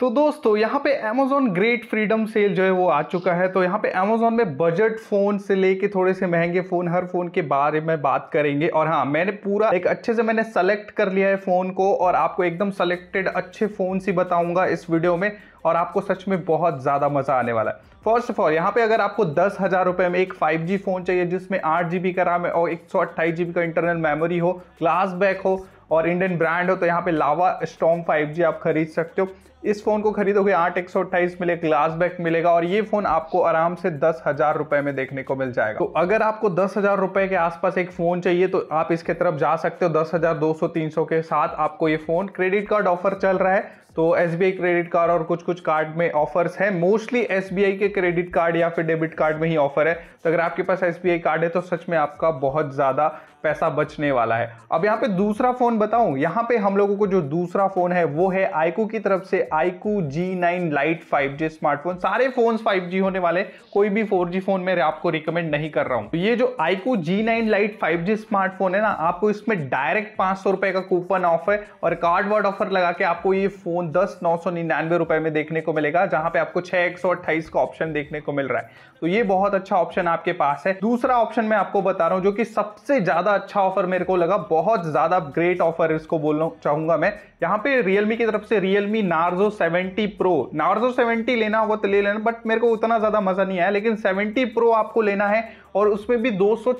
तो दोस्तों यहाँ पे अमेजोन ग्रेट फ्रीडम सेल जो है वो आ चुका है तो यहाँ पे अमेजोन में बजट फ़ोन से लेके थोड़े से महंगे फ़ोन हर फ़ोन के बारे में बात करेंगे और हाँ मैंने पूरा एक अच्छे से मैंने सेलेक्ट कर लिया है फ़ोन को और आपको एकदम सेलेक्टेड अच्छे फ़ोन ही बताऊँगा इस वीडियो में और आपको सच में बहुत ज़्यादा मज़ा आने वाला है फर्स्ट ऑफ ऑल यहाँ पे अगर आपको दस हज़ार रुपये में एक फाइव जी फ़ोन चाहिए जिसमें आठ जी बी का रैम और एक सौ अट्ठाईस जी बी का इंटरनल मेमोरी हो ग्लास बैक हो और इंडियन ब्रांड हो तो यहाँ पे लावा स्टॉम 5G आप खरीद सकते हो इस फ़ोन को खरीदोगे आठ एक सौ अट्ठाईस मिले ग्लास बैक मिलेगा और ये फ़ोन आपको आराम से दस हज़ार रुपए में देखने को मिल जाएगा तो अगर आपको दस हज़ार रुपए के आसपास एक फ़ोन चाहिए तो आप इसके तरफ जा सकते हो दस हज़ार दो सौ तीन सौ के साथ आपको ये फ़ोन क्रेडिट कार्ड ऑफर चल रहा है तो एस क्रेडिट कार्ड और कुछ कुछ कार्ड में ऑफर्स है mostly S K credit card या फिर डेबिट कार्ड में ही ऑफर है तो अगर आपके पास एस कार्ड है तो सच में आपका बहुत ज़्यादा पैसा बचने वाला है अब यहाँ पे दूसरा फ़ोन बताऊँ यहाँ पे हम लोगों को जो दूसरा फ़ोन है वो है आइको की तरफ से iQOO Z nine lite five G smartphone सारे फोन फाइव जी होने वाले कोई भी फोर जी फोन मेरे आपको रिकमेंड नहीं कर रहा हूँ तो ये जो iQOO Z nine lite five G smartphone है ना आपको इसमें डायरेक्ट पांच सौ रुपए का कूपन ऑफ है और कार्ड वर्ड ऑफर लगा के आपको ये फोन दस नौ सौ निन्यानवे रुपए में देखने को मिलेगा जहां पे आपको छह एक सौ अट्ठाईस का ऑप्शन देखने को मिल रहा है तो ये बहुत अच्छा ऑप्शन आपके पास है दूसरा ऑप्शन मैं आपको बता रहा हूँ जो कि सबसे ज्यादा अच्छा ऑफर मेरे को लगा बहुत ज्यादा ग्रेट ऑफर इसको बोलना चाहूंगा मैं यहाँ पे Realme की तरफ से Realme Narzo 70 Pro Narzo 70 लेना होगा तो ले लेना बट मेरे को उतना ज़्यादा मज़ा नहीं आया लेकिन 70 Pro आपको लेना है और उसमें भी दो सौ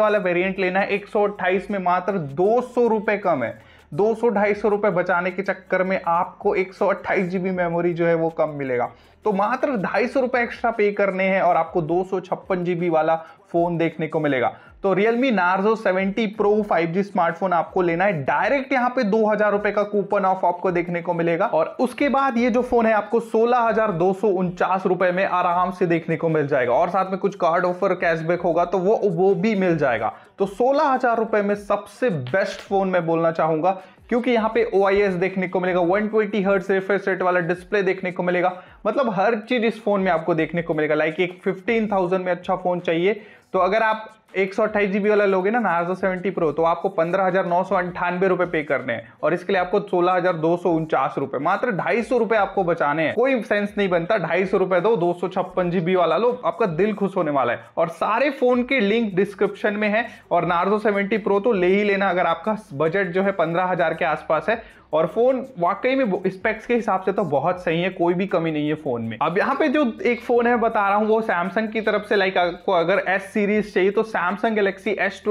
वाला वेरिएंट लेना है एक में मात्र दो सौ कम है दो सौ ढाई सौ रुपये बचाने के चक्कर में आपको एक सौ अट्ठाईस जी मेमोरी जो है वो कम मिलेगा तो मात्र ढाई सौ रुपए एक्स्ट्रा पे करने हैं और आपको दो सौ छप्पन जीबी वाला फ़ोन देखने को मिलेगा तो Realme Narzo 70 Pro 5G smartphone आपको लेना है डायरेक्ट यहाँ पे दो हजार रुपए का कूपन ऑफ आपको देखने को मिलेगा और उसके बाद ये जो फोन है आपको सोलह हजार दो सौ उनचास रुपए में आराम से देखने को मिल जाएगा और साथ में कुछ कार्ड ऑफर कैशबैक होगा तो वो वो भी मिल जाएगा तो सोलह हजार रुपए में सबसे बेस्ट फोन मैं बोलना चाहूंगा क्योंकि यहाँ पे ओ देखने को मिलेगा 120 ट्वेंटी हर्ट्स रिफ्रेश रेट वाला डिस्प्ले देखने को मिलेगा मतलब हर चीज इस फोन में आपको देखने को मिलेगा लाइक एक 15,000 में अच्छा फोन चाहिए तो अगर आप एक सौ अट्ठाईस जीबी वाला लोगे ना नार्जो सेवेंटी प्रो तो आपको पंद्रह हज़ार नौ सौ अंठानवे रुपये पे करने हैं और इसके लिए आपको सोलह हज़ार दो सौ उनचास रुपये मात्र ढाई सौ रुपये आपको बचाने हैं कोई सेंस नहीं बनता ढाई सौ रुपये दो दो सौ छप्पन जीबी वाला लो आपका दिल खुश होने वाला है और सारे फ़ोन के लिंक डिस्क्रिप्शन में है और नार्जो सेवेंटी प्रो तो ले ही लेना अगर आपका बजट जो है पंद्रह हज़ार के आसपास है और फ़ोन वाकई में स्पेक्स के हिसाब से तो बहुत सही है कोई भी कमी नहीं है फ़ोन में अब यहाँ पे जो एक फ़ोन है बता रहा हूँ वो सैमसंग की तरफ से लाइक आपको अगर एस सीरीज चाहिए तो सैमसंग गैलेक्सी एस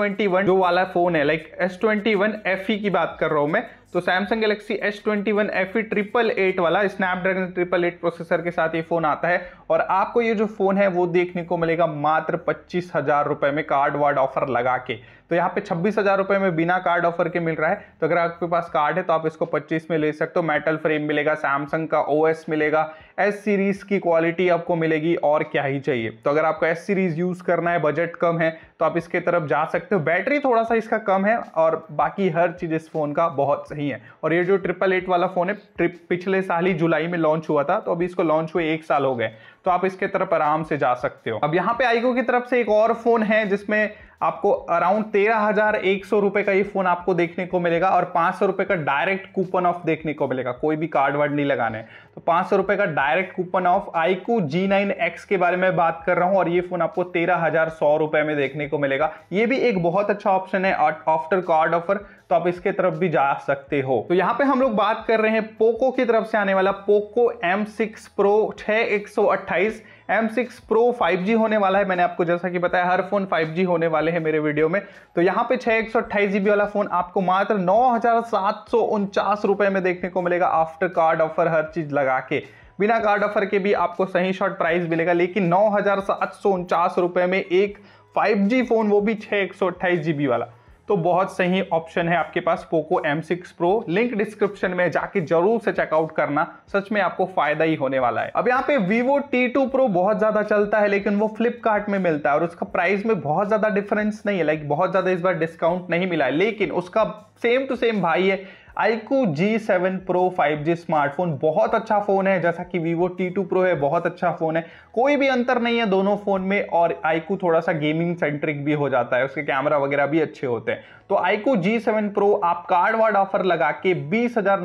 जो वाला फ़ोन है लाइक एस ट्वेंटी की बात कर रहा हूँ मैं तो Samsung Galaxy S twenty one F E triple eight वाला स्नैपड्रैगन ट्रिपल एट प्रोसेसर के साथ ये फोन आता है और आपको ये जो फोन है वो देखने को मिलेगा मात्र पच्चीस हजार रुपए में कार्ड वार्ड ऑफर लगा के तो यहाँ पे छब्बीस हजार रुपए में बिना कार्ड ऑफर के मिल रहा है तो अगर आपके पास कार्ड है तो आप इसको पच्चीस में ले सकते हो मेटल फ्रेम मिलेगा सैमसंग का ओ मिलेगा एस सीरीज की क्वालिटी आपको मिलेगी और क्या ही चाहिए तो अगर आपको एस सीरीज यूज करना है बजट कम है तो आप इसके तरफ जा सकते हो बैटरी थोड़ा सा इसका कम है और बाकी हर चीज इस फोन का बहुत सही नहीं है और ये जो ट्रिपल एट वाला फ़ोन है ट्रिप पिछले साल ही जुलाई में लॉन्च हुआ था तो अभी इसको लॉन्च हुए एक साल हो गए तो आप इसके तरफ आराम से जा सकते हो अब यहाँ पे आईको की तरफ से एक और फ़ोन है जिसमें आपको अराउंड तेरह हजार एक सौ रुपए का ये फोन आपको देखने को मिलेगा और पांच सौ रुपए का डायरेक्ट कूपन ऑफ देखने को मिलेगा कोई भी कार्ड वार्ड नहीं लगाने तो पाँच सौ रुपये का direct coupon of iQOO G9X के बारे में बात कर रहा हूँ और ये फ़ोन आपको तेरह हज़ार सौ रुपये में देखने को मिलेगा ये भी एक बहुत अच्छा ऑप्शन है आफ्टर कार्ड ऑफर तो आप इसके तरफ भी जा सकते हो तो यहाँ पे हम लोग बात कर रहे हैं पोको की तरफ से आने वाला पोको M6 Pro प्रो छः एक सौ अट्ठाईस M six pro five G होने वाला है मैंने आपको जैसा कि बताया हर फोन फाइव जी होने वाले हैं मेरे वीडियो में तो यहाँ पे छः एक सौ अट्ठाईस जी वाला फोन आपको मात्र नौ हजार सात सौ उनचास रुपये में देखने को मिलेगा आफ्टर कार्ड ऑफर हर चीज़ लगा के बिना कार्ड ऑफर के भी आपको सही शॉर्ट प्राइस मिलेगा लेकिन नौ हज़ार में एक 5G फ़ोन वो भी छः एक वाला तो बहुत सही ऑप्शन है आपके पास Poco M6 Pro link description में जाके जरूर से चेकआउट करना सच में आपको फायदा ही होने वाला है अब यहाँ पे Vivo T2 Pro बहुत ज्यादा चलता है लेकिन वो Flipkart में मिलता है और उसका प्राइस में बहुत ज्यादा डिफरेंस नहीं है लाइक बहुत ज्यादा इस बार डिस्काउंट नहीं मिला है लेकिन उसका सेम टू सेम भाई है iQOO G7 Pro 5G smartphone बहुत अच्छा फ़ोन है जैसा कि Vivo T2 Pro है बहुत अच्छा फ़ोन है कोई भी अंतर नहीं है दोनों फ़ोन में और आईकू थोड़ा सा गेमिंग सेंट्रिक भी हो जाता है उसके कैमरा वगैरह भी अच्छे होते हैं तो आईकू G7 Pro आप कार्ड वार्ड ऑफर लगा के बीस हजार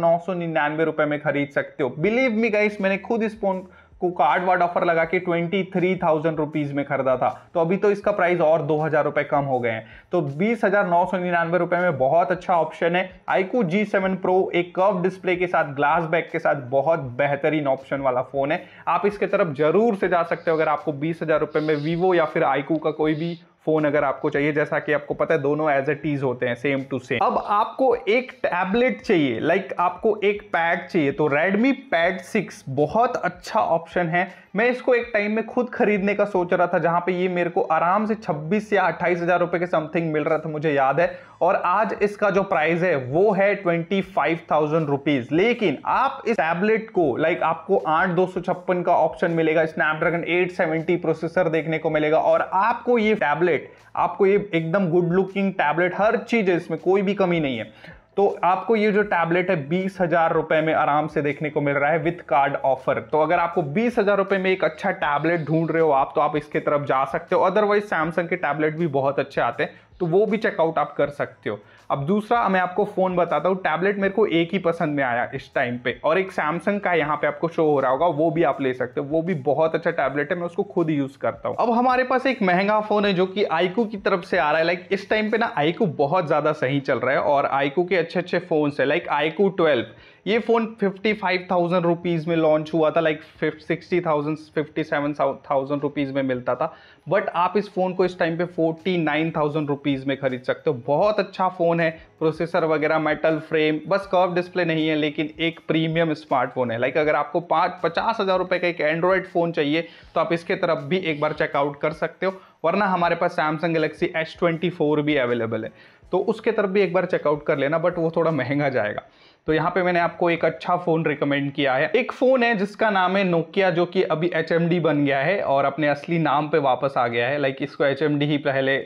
में खरीद सकते हो बिलीव मी गाइस मैंने खुद इस फोन को कार्ड वार्ड ऑफर लगा के ट्वेंटी थ्री थाउजेंड रुपीज़ में खरीदा था तो अभी तो इसका प्राइस और दो हज़ार रुपए कम हो गए हैं तो बीस हज़ार नौ सौ निन्यानवे रुपए में बहुत अच्छा ऑप्शन है आईकू जी सेवन प्रो एक कर्व डिस्प्ले के साथ ग्लास बैक के साथ बहुत बेहतरीन ऑप्शन वाला फ़ोन है आप इसके तरफ ज़रूर से जा सकते हो अगर आपको बीस हज़ार रुपए में वीवो या फिर आईकू का कोई भी फ़ोन अगर आपको चाहिए जैसा कि आपको पता है दोनों एज ए टीज होते हैं सेम टू सेम अब आपको एक टैबलेट चाहिए लाइक आपको एक पैड चाहिए तो रेडमी पैड सिक्स बहुत अच्छा ऑप्शन है मैं इसको एक टाइम में खुद खरीदने का सोच रहा था जहां पे ये मेरे को आराम से 26 या अट्ठाईस हज़ार रुपए के समथिंग मिल रहा था मुझे याद है और आज इसका जो प्राइस है वो है ट्वेंटी फाइव थाउजेंड रुपीज लेकिन आप इस टैबलेट को लाइक आपको आठ दो सौ छप्पन का ऑप्शन मिलेगा स्नैपड्रैगन एट सेवेंटी प्रोसेसर देखने को मिलेगा और आपको ये टैबलेट टैबलेट आपको ये एकदम गुड लुकिंग टैबलेट हर चीज़ है इसमें कोई भी कमी नहीं है तो आपको ये जो टैबलेट है बीस हजार रुपए में आराम से देखने को मिल रहा है विथ कार्ड ऑफर तो अगर आपको बीस हजार रुपए में एक अच्छा टैबलेट ढूंढ रहे हो आप तो आप इसके तरफ जा सकते हो अदरवाइज सैमसंग के टैबलेट भी बहुत अच्छे आते हैं तो वो भी चेकआउट आप कर सकते हो अब दूसरा मैं आपको फ़ोन बताता हूँ टैबलेट मेरे को एक ही पसंद में आया इस टाइम पे और एक सैमसंग का यहाँ पे आपको शो हो रहा होगा वो भी आप ले सकते हो वो भी बहुत अच्छा टैबलेट है मैं उसको खुद यूज़ करता हूँ अब हमारे पास एक महंगा फ़ोन है जो कि आईकू की तरफ से आ रहा है लाइक इस टाइम पे ना आईकू बहुत ज़्यादा सही चल रहा है और आईकू के अच्छे अच्छे फ़ोन्स है लाइक आईकू ट्वेल्व ये phone fifty five thousand rupees में लॉन्च हुआ था like sixty thousand fifty seven thousand rupees में मिलता था बट आप इस फ़ोन को इस टाइम पे फोर्टी नाइन थाउजेंड रुपीज़ में खरीद सकते हो बहुत अच्छा फ़ोन है प्रोसेसर वगैरह मेटल फ्रेम बस कर्व डिस्प्ले नहीं है लेकिन एक प्रीमियम स्मार्टफोन है लाइक अगर आपको पाँच पचास हज़ार रुपये का एक एंड्रॉयड फ़ोन चाहिए तो आप इसके तरफ भी एक बार चेकआउट कर सकते हो वरना हमारे पास Samsung Galaxy S twenty four भी अवेलेबल है तो उसके तरफ भी एक बार चेकआउट कर लेना बट वो थोड़ा महंगा जाएगा तो यहाँ पे मैंने आपको एक अच्छा फ़ोन रिकमेंड किया है एक फ़ोन है जिसका नाम है नोकिया जो कि अभी एच बन गया है और अपने असली नाम पे वापस आ गया है लाइक इसको एच ही पहले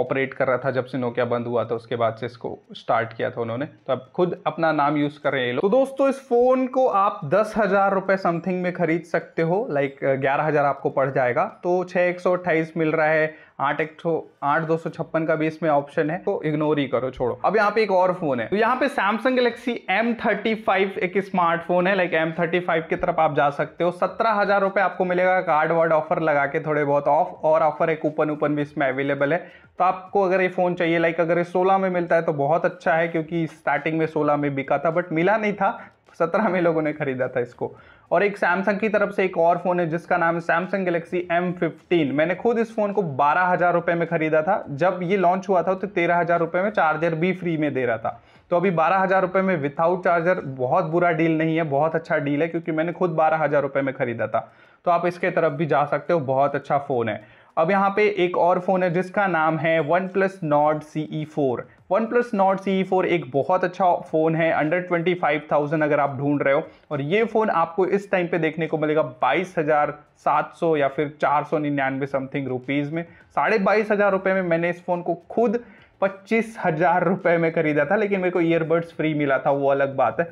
ऑपरेट कर रहा था जब से नोकिया बंद हुआ था उसके बाद से इसको स्टार्ट किया था उन्होंने तो अब खुद अपना नाम यूज़ कर रहे हैं ये लोग तो दोस्तों इस फ़ोन को आप दस हज़ार रुपए समथिंग में खरीद सकते हो लाइक ग्यारह हज़ार आपको पड़ जाएगा तो छह एक सौ अट्ठाईस मिल रहा है आठ एक सौ आठ दो सौ छप्पन का भी इसमें ऑप्शन है तो इग्नोर ही करो छोड़ो अब यहाँ पे एक और फोन है तो यहाँ पे Samsung Galaxy M thirty five एक स्मार्टफोन है लाइक एम थर्टी फाइव की तरफ आप जा सकते हो सत्रह हजार रुपये आपको मिलेगा कार्ड वार्ड ऑफर लगा के थोड़े बहुत ऑफ और ऑफर है कूपन ऊपन भी इसमें अवेलेबल है तो आपको अगर ये फ़ोन चाहिए लाइक अगर ये सोलह में मिलता है तो बहुत अच्छा है क्योंकि स्टार्टिंग में सोलह में बिका था बट मिला नहीं था सत्रह में लोगों ने खरीदा था इसको और एक सैमसंग की तरफ से एक और फ़ोन है जिसका नाम है सैमसंग गलेक्सी M15 मैंने खुद इस फ़ोन को बारह हज़ार रुपये में ख़रीदा था जब ये लॉन्च हुआ था तो तेरह हज़ार रुपये में चार्जर भी फ्री में दे रहा था तो अभी बारह हज़ार रुपये में विथआउट चार्जर बहुत बुरा डील नहीं है बहुत अच्छा डील है क्योंकि मैंने खुद बारह हज़ार रुपये में ख़रीदा था तो आप इसके तरफ भी जा सकते हो बहुत अच्छा फ़ोन है अब यहाँ पे एक और फ़ोन है जिसका नाम है OnePlus Nord C E four OnePlus Nord C E four एक बहुत अच्छा फ़ोन है अंडर ट्वेंटी फाइव थाउजेंड अगर आप ढूंढ रहे हो और ये फ़ोन आपको इस टाइम पे देखने को मिलेगा बाईस हज़ार सात सौ या फिर चार सौ निन्यानवे समथिंग रुपीज़ में साढ़े बाईस हज़ार रुपये में मैंने इस फ़ोन को खुद पच्चीस हज़ार रुपये में ख़रीदा था लेकिन मेरे को ईयरबड्स फ्री मिला था वो अलग बात है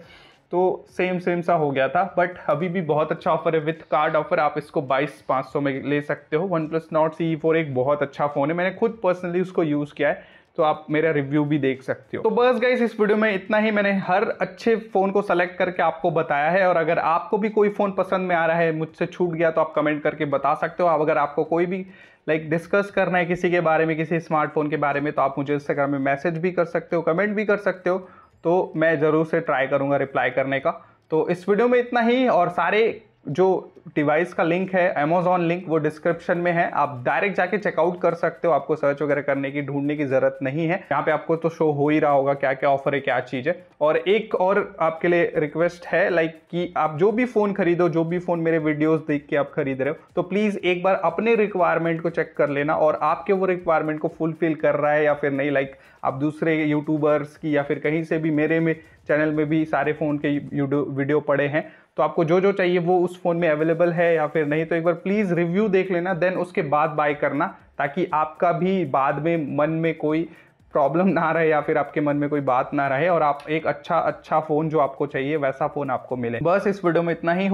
तो सेम सेम सा हो गया था बट अभी भी बहुत अच्छा ऑफर है विथ कार्ड ऑफर आप इसको बाईस पाँच सौ में ले सकते हो OnePlus Nord C four एक बहुत अच्छा फ़ोन है मैंने खुद पर्सनली उसको यूज़ किया है तो आप मेरा रिव्यू भी देख सकते हो तो बस गई इस वीडियो में इतना ही मैंने हर अच्छे फ़ोन को सेलेक्ट करके आपको बताया है और अगर आपको भी कोई फ़ोन पसंद में आ रहा है मुझसे छूट गया तो आप कमेंट करके बता सकते हो अगर आपको कोई भी लाइक like, डिस्कस करना है किसी के बारे में किसी स्मार्टफोन के बारे में तो आप मुझे इंस्टाग्राम में मैसेज भी कर सकते हो कमेंट भी कर सकते हो तो मैं ज़रूर से ट्राई करूँगा रिप्लाई करने का तो इस वीडियो में इतना ही और सारे जो डिवाइस का लिंक है अमेजोन लिंक वो डिस्क्रिप्शन में है आप डायरेक्ट जाके चेकआउट कर सकते हो आपको सर्च वगैरह करने की ढूंढने की जरूरत नहीं है यहाँ पे आपको तो शो हो ही रहा होगा क्या क्या ऑफर है क्या चीज़ है और एक और आपके लिए रिक्वेस्ट है लाइक कि आप जो भी फ़ोन खरीदो जो भी फ़ोन मेरे वीडियोज़ देख के आप खरीद रहे हो तो प्लीज़ एक बार अपने रिक्वायरमेंट को चेक कर लेना और आपके वो रिक्वायरमेंट को फुलफिल कर रहा है या फिर नहीं लाइक आप दूसरे यूट्यूबर्स की या फिर कहीं से भी मेरे में चैनल में भी सारे फ़ोन के वीडियो पड़े हैं तो आपको जो जो चाहिए वो उस फ़ोन में अवेलेबल अवेलेबल है या फिर नहीं तो एक बार प्लीज़ रिव्यू देख लेना देन उसके बाद बाय करना ताकि आपका भी बाद में मन में कोई प्रॉब्लम ना रहे या फिर आपके मन में कोई बात ना रहे और आप एक अच्छा अच्छा फ़ोन जो आपको चाहिए वैसा फ़ोन आपको मिले बस इस वीडियो में इतना ही